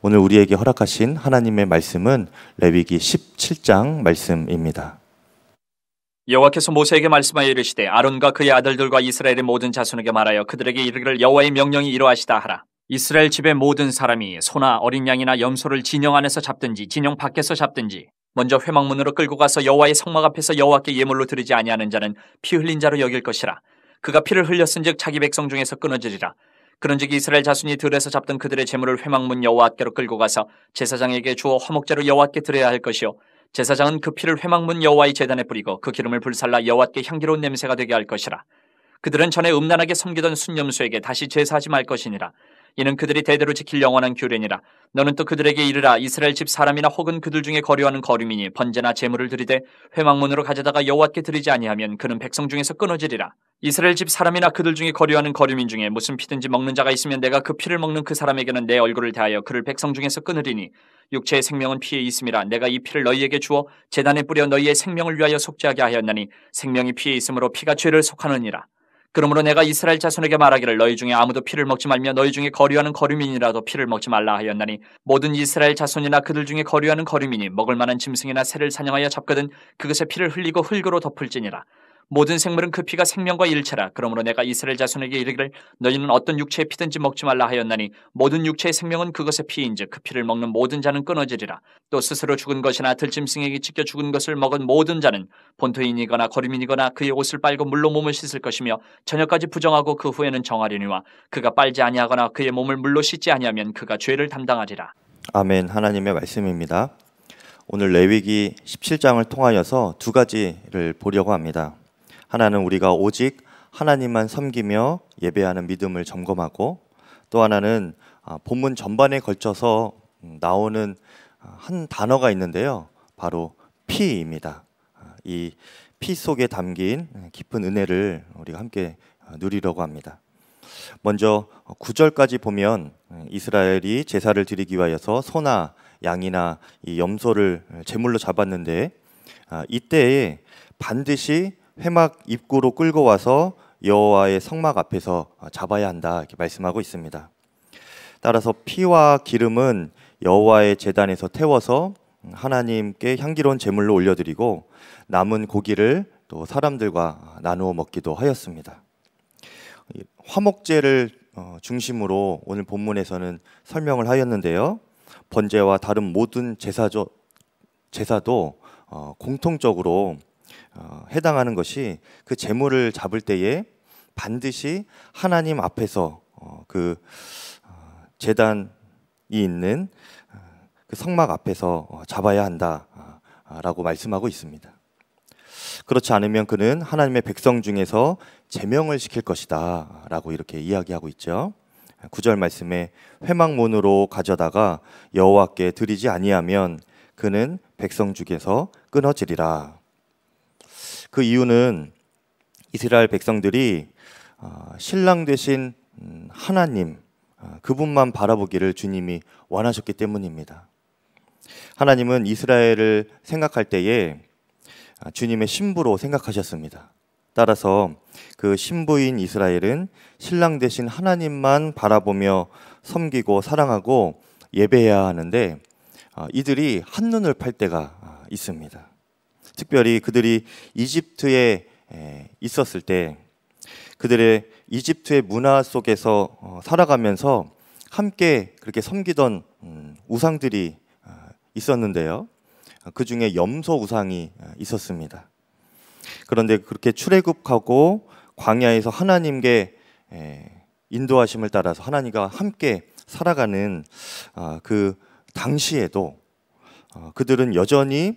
오늘 우리에게 허락하신 하나님의 말씀은 레위기 17장 말씀입니다. 여호와께서 모세에게 말씀하여 이르시되 아론과 그의 아들들과 이스라엘의 모든 자손에게 말하여 그들에게 이르기를 여호와의 명령이 이러하시다 하라. 이스라엘 집의 모든 사람이 소나 어린 양이나 염소를 진영 안에서 잡든지 진영 밖에서 잡든지 먼저 회막문으로 끌고 가서 여호와의 성막 앞에서 여호와께 예물로 드리지 아니하는 자는 피 흘린 자로 여길 것이라. 그가 피를 흘렸은즉 자기 백성 중에서 끊어지리라. 그런즉 이스라엘 자손이 들에서 잡던 그들의 재물을 회막문 여호와께로 끌고 가서 제사장에게 주어 화목제로 여호와께 드려야 할 것이요 제사장은 그 피를 회막문 여호와의 제단에 뿌리고 그 기름을 불살라 여호와께 향기로운 냄새가 되게 할 것이라 그들은 전에 음란하게 섬기던 순념수에게 다시 제사하지 말 것이니라 이는 그들이 대대로 지킬 영원한 규례니라. 너는 또 그들에게 이르라 이스라엘 집 사람이나 혹은 그들 중에 거류하는 거류민이 번제나 제물을 드리되 회막문으로 가져다가 여호와께 드리지 아니하면 그는 백성 중에서 끊어지리라. 이스라엘 집 사람이나 그들 중에 거류하는 거류민 중에 무슨 피든지 먹는 자가 있으면 내가 그 피를 먹는 그 사람에게는 내 얼굴을 대하여 그를 백성 중에서 끊으리니 육체의 생명은 피에 있음이라 내가 이 피를 너희에게 주어 재단에 뿌려 너희의 생명을 위하여 속죄하게 하였나니 생명이 피에 있으므로 피가 죄를 속하느니라. 그러므로 내가 이스라엘 자손에게 말하기를 너희 중에 아무도 피를 먹지 말며 너희 중에 거류하는 거류민이라도 피를 먹지 말라 하였나니 모든 이스라엘 자손이나 그들 중에 거류하는 거류민이 먹을 만한 짐승이나 새를 사냥하여 잡거든 그것의 피를 흘리고 흙으로 덮을지니라 모든 생물은 그 피가 생명과 일체라. 그러므로 내가 이스라엘 자손에게 이르기를 너희는 어떤 육체의 피든지 먹지 말라 하였나니 모든 육체의 생명은 그것의 피인즉 그 피를 먹는 모든 자는 끊어지리라. 또 스스로 죽은 것이나 들짐승에게 찢겨 죽은 것을 먹은 모든 자는 본토인이거나 거림인이거나 그의 옷을 빨고 물로 몸을 씻을 것이며 저녁까지 부정하고 그 후에는 정하리니와 그가 빨지 아니하거나 그의 몸을 물로 씻지 아니하면 그가 죄를 담당하리라. 아멘 하나님의 말씀입니다. 오늘 레위기 17장을 통하여서 두 가지를 보려고 합니다. 하나는 우리가 오직 하나님만 섬기며 예배하는 믿음을 점검하고 또 하나는 아, 본문 전반에 걸쳐서 음, 나오는 아, 한 단어가 있는데요. 바로 피입니다. 아, 이피 속에 담긴 깊은 은혜를 우리가 함께 누리려고 합니다. 먼저 9절까지 보면 음, 이스라엘이 제사를 드리기 위하여서 소나 양이나 이 염소를 제물로 잡았는데 이때에 반드시 회막 입구로 끌고 와서 여호와의 성막 앞에서 잡아야 한다 이렇게 말씀하고 있습니다. 따라서 피와 기름은 여호와의 제단에서 태워서 하나님께 향기로운 제물로 올려드리고 남은 고기를 또 사람들과 나누어 먹기도 하였습니다. 화목제를 어, 중심으로 오늘 본문에서는 설명을 하였는데요. 번제와 다른 모든 제사조, 제사도 어, 공통적으로 어, 해당하는 것이 그 재물을 잡을 때에 반드시 하나님 앞에서 어, 그 어, 재단이 있는 그 성막 앞에서 잡아야 한다라고 말씀하고 있습니다. 그렇지 않으면 그는 하나님의 백성 중에서 제명을 시킬 것이다라고 이렇게 이야기하고 있죠. 구절 말씀에 회망문으로 가져다가 여호와께 드리지 아니하면 그는 백성 중에서 끊어지리라. 그 이유는 이스라엘 백성들이 어, 신랑 되신 음, 하나님 어, 그분만 바라보기를 주님이 원하셨기 때문입니다. 하나님은 이스라엘을 생각할 때에 아, 주님의 신부로 생각하셨습니다. 따라서 그 신부인 이스라엘은 신랑 대신 하나님만 바라보며 섬기고 사랑하고 예배해야 하는데 어, 이들이 한눈을 팔 때가 아, 있습니다. 특별히 그들이 이집트에 있었을 때 그들의 이집트의 문화 속에서 어, 살아가면서 함께 그렇게 섬기던 음, 우상들이 어, 있었는데요. 그 중에 염소 우상이 어, 있었습니다. 그런데 그렇게 출애굽하고 광야에서 하나님께 인도하심을 따라서 하나님과 함께 살아가는 그 당시에도 그들은 여전히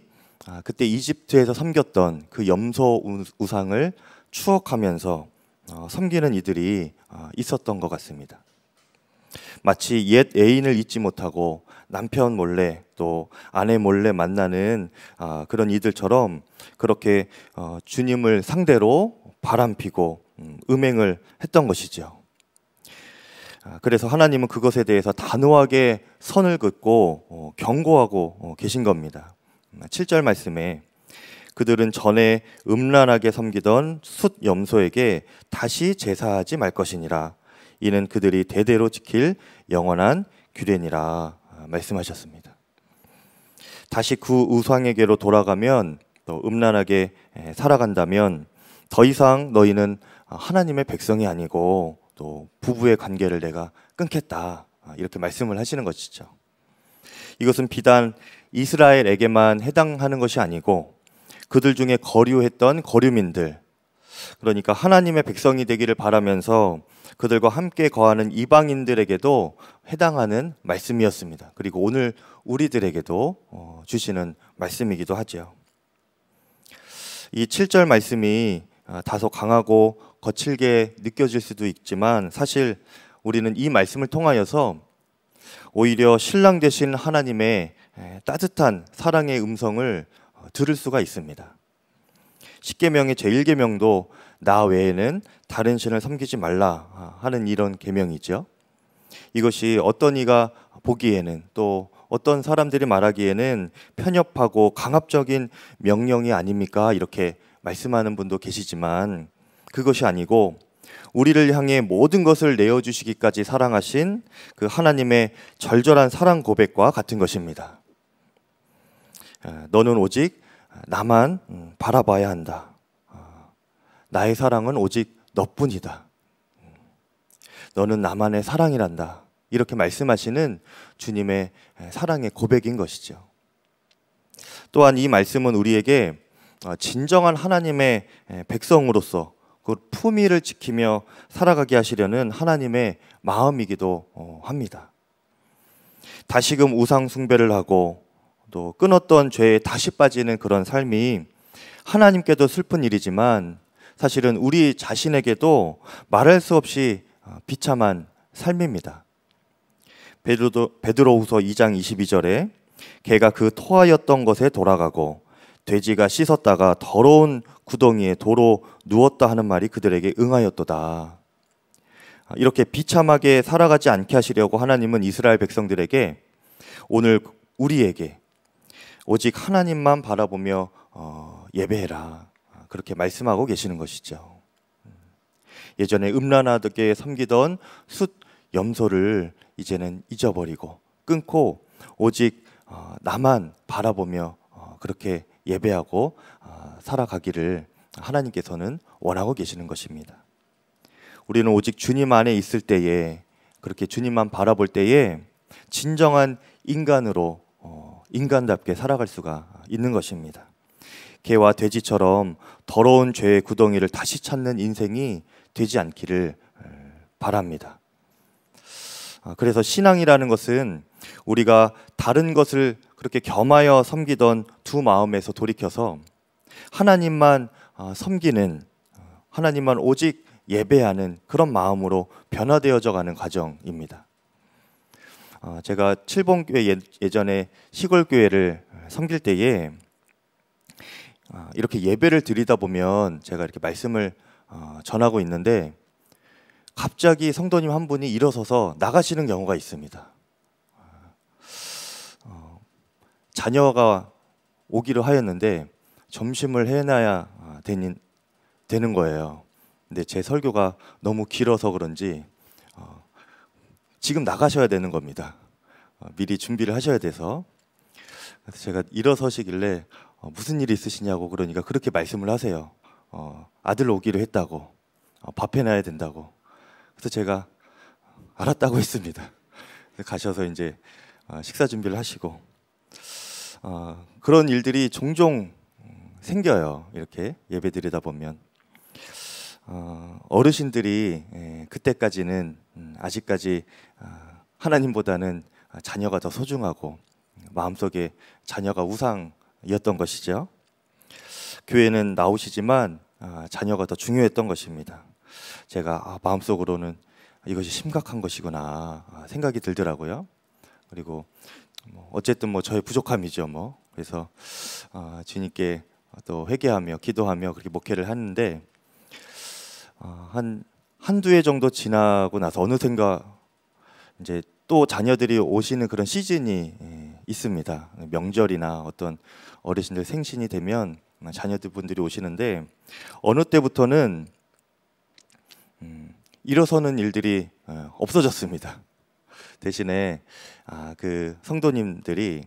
아, 그때 이집트에서 섬겼던 그 염소 우상을 추억하면서 어, 섬기는 이들이 어, 있었던 것 같습니다. 마치 옛 애인을 잊지 못하고 남편 몰래 또 아내 몰래 만나는 어, 그런 이들처럼 그렇게 어, 주님을 상대로 바람피고 음, 음행을 했던 것이죠. 아, 그래서 하나님은 그것에 대해서 단호하게 선을 긋고 어, 경고하고 어, 계신 겁니다. 7절 말씀에 그들은 전에 음란하게 섬기던 숫 염소에게 다시 제사하지 말 것이니라 이는 그들이 대대로 지킬 영원한 규례니라 아, 말씀하셨습니다. 다시 그 우상에게로 돌아가면 또 음란하게 살아간다면 더 이상 너희는 하나님의 백성이 아니고 또 부부의 관계를 내가 끊겠다 아, 이렇게 말씀을 하시는 것이죠. 이것은 비단 이스라엘에게만 해당하는 것이 아니고 그들 중에 거류했던 거류민들 그러니까 하나님의 백성이 되기를 바라면서 그들과 함께 거하는 이방인들에게도 해당하는 말씀이었습니다. 그리고 오늘 우리들에게도 어, 주시는 말씀이기도 하지요. 이 7절 말씀이 어, 다소 강하고 거칠게 느껴질 수도 있지만 사실 우리는 이 말씀을 통하여서 오히려 신랑 되신 하나님의 따뜻한 사랑의 음성을 어, 들을 수가 있습니다. 십계명의 제1계명도 나 외에는 다른 신을 섬기지 말라 아, 하는 이런 계명이죠. 이것이 어떤 이가 보기에는 또 어떤 사람들이 말하기에는 편협하고 강압적인 명령이 아닙니까? 이렇게 말씀하는 분도 계시지만 그것이 아니고 우리를 향해 모든 것을 내어 주시기까지 사랑하신 그 하나님의 절절한 사랑 고백과 같은 것입니다. 아, 너는 오직 나만 음, 바라봐야 한다. 아, 나의 사랑은 오직 너뿐이다. 음, 너는 나만의 사랑이란다. 이렇게 말씀하시는 주님의 사랑의 고백인 것이죠. 또한 이 말씀은 우리에게 어, 진정한 하나님의 백성으로서 그 품위를 지키며 살아가게 하시려는 하나님의 마음이기도 어, 합니다. 다시금 우상 숭배를 하고 또 끊었던 죄에 다시 빠지는 그런 삶이 하나님께도 슬픈 일이지만 사실은 우리 자신에게도 말할 수 없이 어, 비참한 삶입니다. 베드로, 베드로후서 2장 22절에 개가 그 토하였던 것에 돌아가고 돼지가 씻었다가 더러운 구덩이에 도로 누웠다 하는 말이 그들에게 응하였도다. 이렇게 비참하게 살아가지 않게 하시려고 하나님은 이스라엘 백성들에게 오늘 우리에게 오직 하나님만 바라보며 어, 예배해라 그렇게 말씀하고 계시는 것이죠. 예전에 음란하게 섬기던 숫 염소를 이제는 잊어버리고 끊고 오직 어, 나만 바라보며 어, 그렇게 예배하고 살아가기를 하나님께서는 원하고 계시는 것입니다. 우리는 오직 주님 안에 있을 때에 그렇게 주님만 바라볼 때에 진정한 인간으로 어, 인간답게 살아갈 수가 있는 것입니다. 개와 돼지처럼 더러운 죄의 구덩이를 다시 찾는 인생이 되지 않기를 바랍니다. 아, 그래서 신앙이라는 것은 우리가 다른 것을 그렇게 겸하여 섬기던 두 마음에서 돌이켜서 하나님만 어, 섬기는 어, 하나님만 오직 예배하는 그런 마음으로 변화되어져 가는 과정입니다. 어, 제가 칠봉교회 예, 예전에 시골교회를 섬길 때에 이렇게 예배를 드리다 보면 제가 이렇게 말씀을 전하고 있는데 갑자기 성도님 한 분이 일어서서 나가시는 경우가 있습니다. 자녀가 오기로 하였는데 점심을 해놔야 아, 되는, 되는 거예요. 근데 제 설교가 너무 길어서 그런지 어, 지금 나가셔야 되는 겁니다. 어, 미리 준비를 하셔야 돼서 그래서 제가 일어서시길래 어, 무슨 일이 있으시냐고 그러니까 그렇게 말씀을 하세요. 어, 아들 오기로 했다고 어, 밥 해놔야 된다고. 그래서 제가 알았다고 했습니다. 가셔서 이제 어, 식사 준비를 하시고 그런 일들이 종종 생겨요. 이렇게 예배 드리다 보면 어, 르신들이 예, 그때까지는 음, 아직까지 어, 하나님보다는 자녀가 더 소중하고 마음속에 자녀가 우상이었던 것이죠. 교회는 나오시지만 아, 자녀가 더 중요했던 것입니다. 제가 아, 마음속으로는 이것이 심각한 것이구나 아, 생각이 들더라고요. 그리고 뭐 어쨌든 뭐 저의 부족함이죠. 뭐 그래서 어, 주님께 또 회개하며 기도하며 그렇게 목회를 하는데 어, 한 한두 해 정도 지나고 나서 어느샌가 이제 또 자녀들이 오시는 그런 시즌이 예, 있습니다. 명절이나 어떤 어르신들 생신이 되면 자녀들 분들이 오시는데 어느 때부터는 음, 일어서는 일들이 어, 없어졌습니다. 대신에 아, 그 성도님들이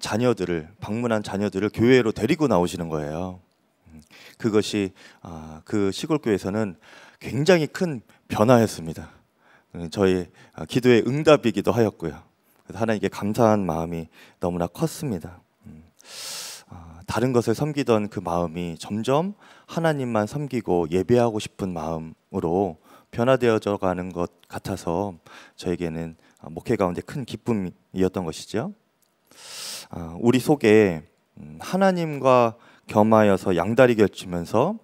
자녀들을 방문한 자녀들을 교회로 데리고 나오시는 거예요. 음, 그것이 아, 그 시골 교회에서는 굉장히 큰 변화였습니다. 음, 저희 아, 기도의 응답이기도 하였고요. 그래서 하나님께 감사한 마음이 너무나 컸습니다. 음, 아, 다른 것을 섬기던 그 마음이 점점 하나님만 섬기고 예배하고 싶은 마음으로 변화되어져 가는 것 같아서 저에게는 목회 가운데 큰 기쁨이었던 것이죠. 아, 우리 속에 음, 하나님과 겸하여서 양다리 결치면서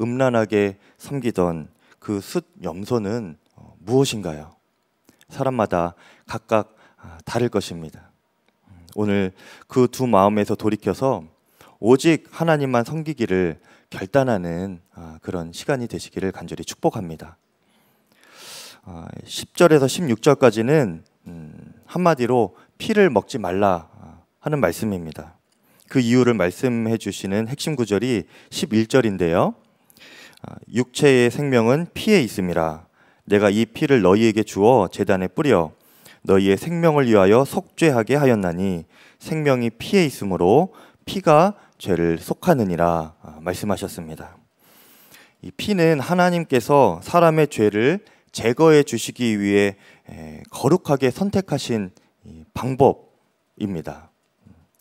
음란하게 섬기던 그숫 염소는 어, 무엇인가요? 사람마다 각각 아, 다를 것입니다. 음, 오늘 그 두 마음에서 돌이켜서 오직 하나님만 섬기기를 결단하는 아, 그런 시간이 되시기를 간절히 축복합니다. 10절에서 16절까지는 음, 한마디로 피를 먹지 말라 하는 말씀입니다. 그 이유를 말씀해 주시는 핵심 구절이 11절인데요. 아, 육체의 생명은 피에 있음이라 내가 이 피를 너희에게 주어 재단에 뿌려 너희의 생명을 위하여 속죄하게 하였나니 생명이 피에 있으므로 피가 죄를 속하느니라 아, 말씀하셨습니다. 이 피는 하나님께서 사람의 죄를 제거해 주시기 위해 거룩하게 선택하신 방법입니다.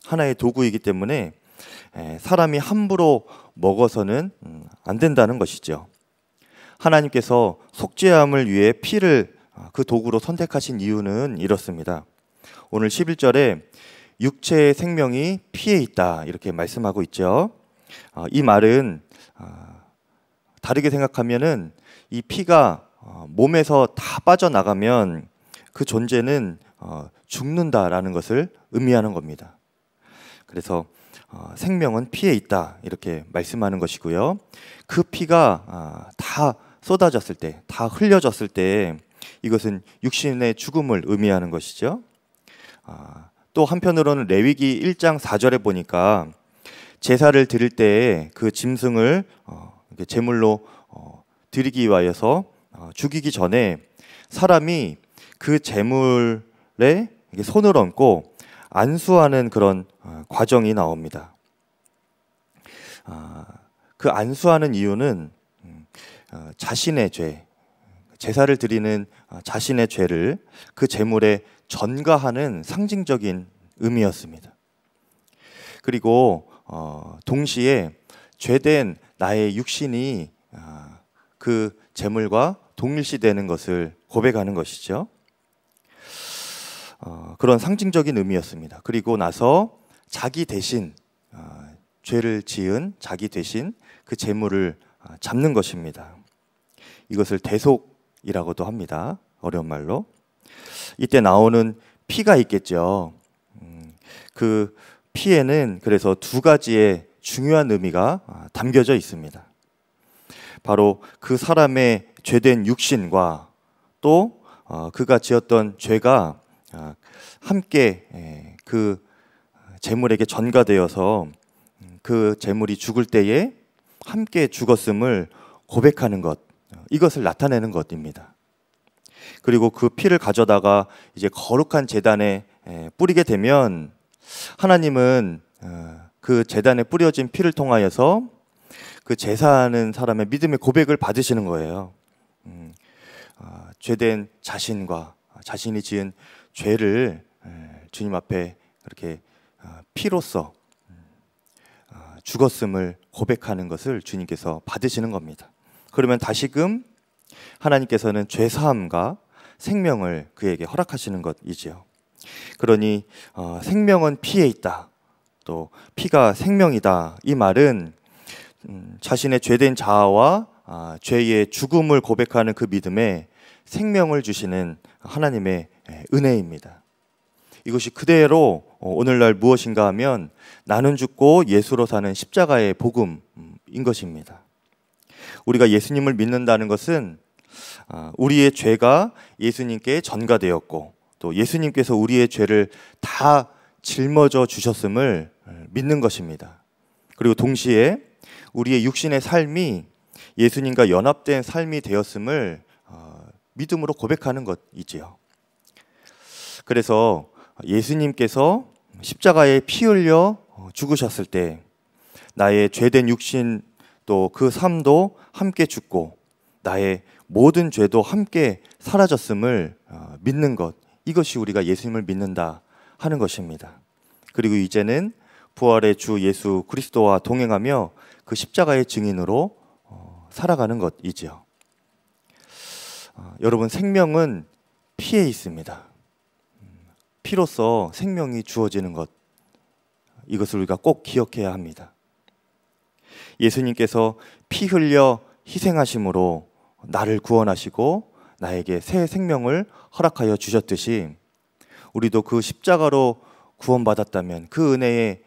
하나의 도구이기 때문에 사람이 함부로 먹어서는 음, 안 된다는 것이죠. 하나님께서 속죄함을 위해 피를 아, 그 도구로 선택하신 이유는 이렇습니다. 오늘 11절에 육체의 생명이 피에 있다 이렇게 말씀하고 있죠. 아, 이 말은 아, 다르게 생각하면은 이 피가 어, 몸에서 다 빠져나가면 그 존재는 어, 죽는다라는 것을 의미하는 겁니다. 그래서 어, 생명은 피에 있다 이렇게 말씀하는 것이고요. 그 피가 아, 다 쏟아졌을 때, 다 흘려졌을 때 이것은 육신의 죽음을 의미하는 것이죠. 아, 또 한편으로는 레위기 1장 4절에 보니까 제사를 드릴 때 그 짐승을 어, 제물로 어, 드리기 위하여서 어, 죽이기 전에 사람이 그 제물에 손을 얹고 안수하는 그런 어, 과정이 나옵니다. 아, 그 안수하는 이유는 음, 어, 자신의 죄, 제사를 드리는 어, 자신의 죄를 그 제물에 전가하는 상징적인 의미였습니다. 그리고 동시에 죄된 나의 육신이 아, 그 제물과 동일시되는 것을 고백하는 것이죠. 어, 그런 상징적인 의미였습니다. 그리고 나서 자기 대신 어, 죄를 지은 자기 대신 그 재물을 어, 잡는 것입니다. 이것을 대속이라고도 합니다. 어려운 말로. 이때 나오는 피가 있겠죠. 음, 그 피에는 그래서 두 가지의 중요한 의미가 어, 담겨져 있습니다. 바로 그 사람의 죄된 육신과 또 어, 그가 지었던 죄가 아, 함께 예, 그 재물에게 전가되어서 음, 그 재물이 죽을 때에 함께 죽었음을 고백하는 것 어, 이것을 나타내는 것입니다. 그리고 그 피를 가져다가 이제 거룩한 재단에 예, 뿌리게 되면 하나님은 어, 그 재단에 뿌려진 피를 통하여서 그 제사하는 사람의 믿음의 고백을 받으시는 거예요. 음, 어, 죄된 자신과 아, 자신이 지은 죄를 주님 앞에 그렇게 어, 피로써 어, 죽었음을 고백하는 것을 주님께서 받으시는 겁니다. 그러면 다시금 하나님께서는 죄 사함과 생명을 그에게 허락하시는 것이지요. 그러니 어, 생명은 피에 있다. 또 피가 생명이다. 이 말은 음, 자신의 죄된 자아와 아, 죄의 죽음을 고백하는 그 믿음에 생명을 주시는 하나님의 예, 은혜입니다. 이것이 그대로 어, 오늘날 무엇인가 하면 나는 죽고 예수로 사는 십자가의 복음인 음, 것입니다. 우리가 예수님을 믿는다는 것은 아, 우리의 죄가 예수님께 전가되었고 또 예수님께서 우리의 죄를 다 짊어져 주셨음을 어, 믿는 것입니다. 그리고 동시에 우리의 육신의 삶이 예수님과 연합된 삶이 되었음을 어, 믿음으로 고백하는 것이지요. 그래서 예수님께서 십자가에 피 흘려 죽으셨을 때 나의 죄된 육신 또 그 삶도 함께 죽고 나의 모든 죄도 함께 사라졌음을 어, 믿는 것 이것이 우리가 예수님을 믿는다 하는 것입니다. 그리고 이제는 부활의 주 예수 그리스도와 동행하며 그 십자가의 증인으로 어, 살아가는 것이지요. 어, 여러분 생명은 피에 있습니다. 피로써 생명이 주어지는 것 이것을 우리가 꼭 기억해야 합니다. 예수님께서 피 흘려 희생하심으로 나를 구원하시고 나에게 새 생명을 허락하여 주셨듯이 우리도 그 십자가로 구원받았다면 그 은혜에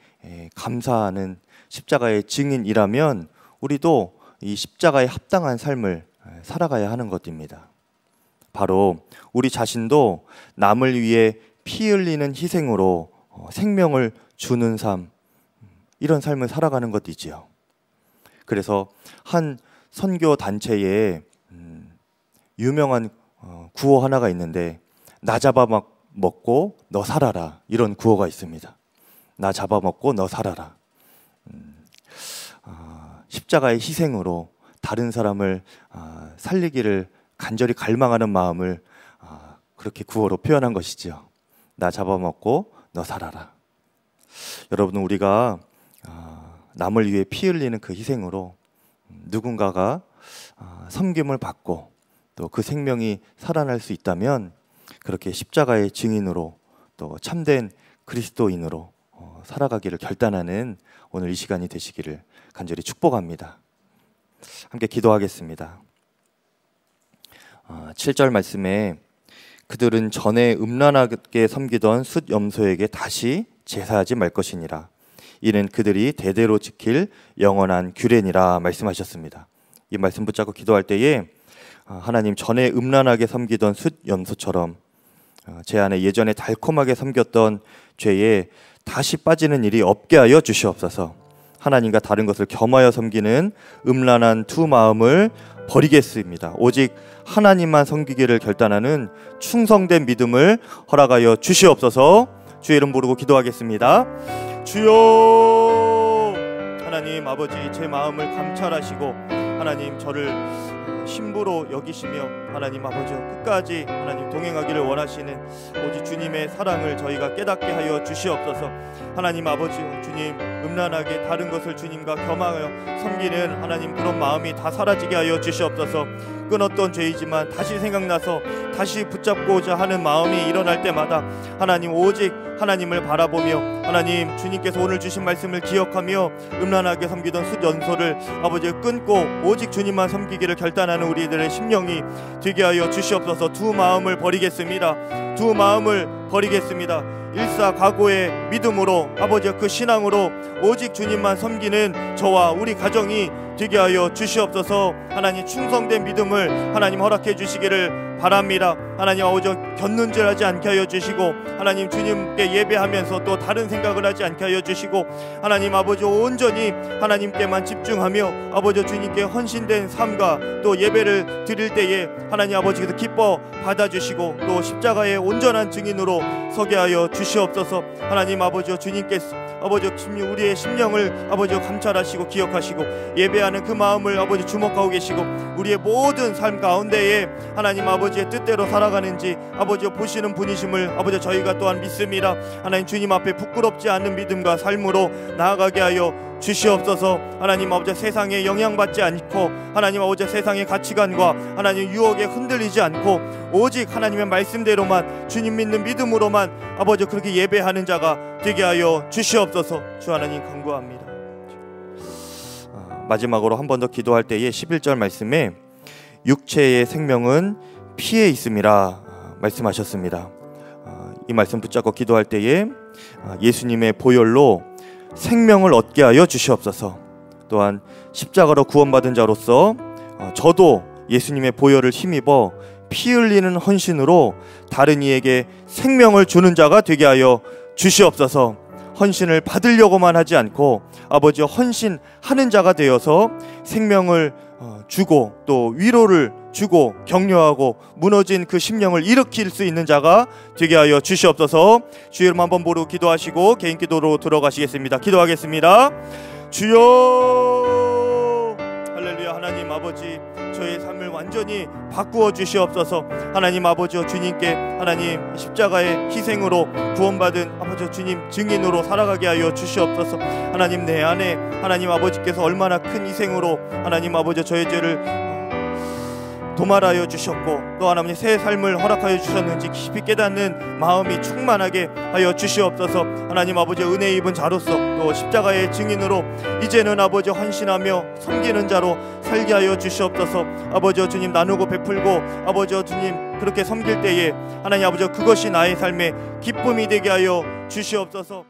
감사하는 십자가의 증인이라면 우리도 이 십자가에 합당한 삶을 살아가야 하는 것입니다. 바로 우리 자신도 남을 위해 피 흘리는 희생으로 어, 생명을 주는 삶 이런 삶을 살아가는 것이지요. 그래서 한 선교 단체에 음, 유명한 어, 구호 하나가 있는데 나 잡아먹고 너 살아라 이런 구호가 있습니다. 나 잡아먹고 너 살아라. 음, 아, 십자가의 희생으로 다른 사람을 아, 살리기를 간절히 갈망하는 마음을 아, 그렇게 구호로 표현한 것이지요. 나 잡아먹고 너 살아라. 여러분 우리가 아, 남을 위해 피 흘리는 그 희생으로 누군가가 아, 섬김을 받고 또 그 생명이 살아날 수 있다면 그렇게 십자가의 증인으로 또 참된 그리스도인으로 어, 살아가기를 결단하는 오늘 이 시간이 되시기를 간절히 축복합니다. 함께 기도하겠습니다. 7절 아, 말씀에 그들은 전에 음란하게 섬기던 숫 염소에게 다시 제사하지 말 것이니라. 이는 그들이 대대로 지킬 영원한 규례니라 말씀하셨습니다. 이 말씀 붙잡고 기도할 때에 아, 하나님 전에 음란하게 섬기던 숫 염소처럼 아, 제 안에 예전에 달콤하게 섬겼던 죄에 다시 빠지는 일이 없게 하여 주시옵소서. 하나님과 다른 것을 겸하여 섬기는 음란한 두 마음을 버리겠습니다. 오직 하나님만 섬기기를 결단하는 충성된 믿음을 허락하여 주시옵소서. 주의 이름 부르고 기도하겠습니다. 주여 하나님 아버지 제 마음을 감찰하시고 하나님 저를 신부로 여기시며 하나님 아버지 끝까지 하나님 동행하기를 원하시는 오직 주님의 사랑을 저희가 깨닫게 하여 주시옵소서 하나님 아버지 주님 음란하게 다른 것을 주님과 겸하여 섬기는 하나님 그런 마음이 다 사라지게 하여 주시옵소서 끊었던 죄이지만 다시 생각나서 다시 붙잡고자 하는 마음이 일어날 때마다 하나님 오직 하나님을 바라보며 하나님 주님께서 오늘 주신 말씀을 기억하며 음란하게 섬기던 수연소를 아버지 끊고 오직 주님만 섬기기를 결단하는 살아가는 우리들의 심령이 되게 하여 주시옵소서 두 마음을 버리겠습니다 두 마음을 버리겠습니다 일사 과거의 믿음으로 아버지 그 신앙으로 오직 주님만 섬기는 저와 우리 가정이 되게 하여 주시옵소서 하나님 충성된 믿음을 하나님 허락해 주시기를 바랍니다. 하나님 어저 견눈질하지 않게 하여 주시고 하나님 주님께 예배하면서 또 다른 생각을 하지 않게 하여 주시고 하나님 아버지 온전히 하나님께만 집중하며 아버지 주님께 헌신된 삶과 또 예배를 드릴 때에 하나님 아버지께서 기뻐 받아주시고 또 십자가의 온전한 증인으로 서게 하여 주시옵소서 하나님 아버지 주님께서 아버지 우리의 심령을 아버지 감찰하시고 기억하시고 예배하는 그 마음을 아버지 주목하고 계시고 우리의 모든 삶 가운데에 하나님 아버지 아버지의 뜻대로 살아가는지 아버지여 보시는 분이심을 아버지 저희가 또한 믿습니다. 하나님 주님 앞에 부끄럽지 않은 믿음과 삶으로 나아가게 하여 주시옵소서 하나님 아버지 세상에 영향받지 않고 하나님 아버지 세상의 가치관과 하나님 유혹에 흔들리지 않고 오직 하나님의 말씀대로만 주님 믿는 믿음으로만 아버지 그렇게 예배하는 자가 되게 하여 주시옵소서 주 하나님 간구합니다 아, 마지막으로 한 번 더 기도할 때에 11절 말씀에 육체의 생명은 피해 있음이라 아, 말씀하셨습니다. 아, 이 말씀 붙잡고 기도할 때에 아, 예수님의 보혈로 생명을 얻게 하여 주시옵소서. 또한 십자가로 구원받은 자로서 저도 예수님의 보혈을 힘입어 피 흘리는 헌신으로 다른 이에게 생명을 주는 자가 되게 하여 주시옵소서. 헌신을 받으려고만 하지 않고 아버지 헌신하는 자가 되어서 생명을 어, 주고 또 위로를 주고 격려하고 무너진 그 심령을 일으킬 수 있는 자가 되게 하여 주시옵소서. 주의 이름 한번 보러 기도하시고 개인 기도로 들어가시겠습니다. 기도하겠습니다. 주여 할렐루야 하나님 아버지 저의 삶을 완전히 바꾸어 주시옵소서 하나님 아버지와 주님께 하나님 십자가의 희생으로 구원받은 아버지 주님 증인으로 살아가게 하여 주시옵소서 하나님 내 안에 하나님 아버지께서 얼마나 큰 희생으로 하나님 아버지 저의 죄를 도말하여 주셨고 또 하나님 새 삶을 허락하여 주셨는지 깊이 깨닫는 마음이 충만하게 하여 주시옵소서 하나님 아버지 은혜 입은 자로서 또 십자가의 증인으로 이제는 아버지 헌신하며 섬기는 자로 살게 하여 주시옵소서 아버지 주님 나누고 베풀고 아버지 주님 그렇게 섬길 때에 하나님 아버지 그것이 나의 삶의 기쁨이 되게 하여 주시옵소서